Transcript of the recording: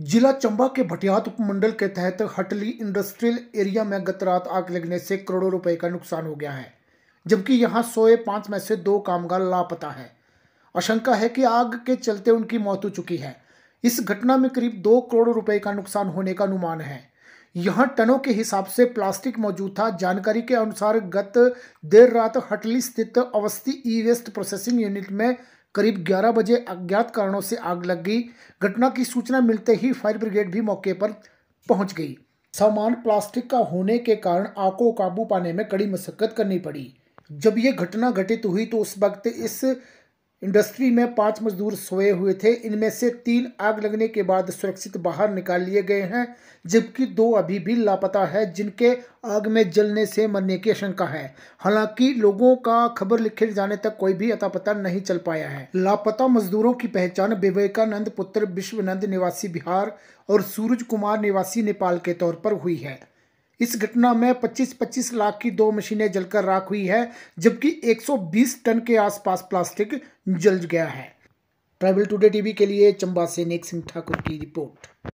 जिला चंबा के भटियात उपमंडल के तहत हटली इंडस्ट्रियल एरिया में गत रात आग लगने से करोड़ों रुपए का नुकसान हो गया है जबकि यहां सोए पांच में से दो कामगार लापता है आशंका है कि आग के चलते उनकी मौत हो चुकी है इस घटना में करीब दो करोड़ रुपए का नुकसान होने का अनुमान है यहां टनों के हिसाब से प्लास्टिक मौजूद था जानकारी के अनुसार गत देर रात हटली स्थित Awasthi E waste processing unit में करीब 11 बजे अज्ञात कारणों से आग लग गई घटना की सूचना मिलते ही फायर ब्रिगेड भी मौके पर पहुंच गई सामान प्लास्टिक का होने के कारण आग को काबू पाने में कड़ी मशक्कत करनी पड़ी जब ये घटना घटित हुई तो उस वक्त इस इंडस्ट्री में पांच मजदूर सोए हुए थे इनमें से तीन आग लगने के बाद सुरक्षित बाहर निकाल लिए गए हैं जबकि दो अभी भी लापता है जिनके आग में जलने से मरने की आशंका है हालांकि लोगों का खबर लिखे जाने तक कोई भी अता पता नहीं चल पाया है लापता मजदूरों की पहचान विवेकानंद पुत्र विश्वनंद निवासी बिहार और सूरज कुमार निवासी नेपाल के तौर पर हुई है इस घटना में 25-25 लाख की दो मशीनें जलकर राख हुई है जबकि 120 टन के आसपास प्लास्टिक जल गया है ट्राइबल टुडे टीवी के लिए चंबा से नेक सिंह ठाकुर की रिपोर्ट